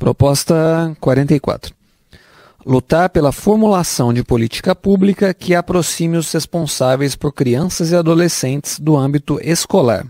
Proposta 44. Lutar pela formulação de política pública que aproxime os responsáveis por crianças e adolescentes do âmbito escolar.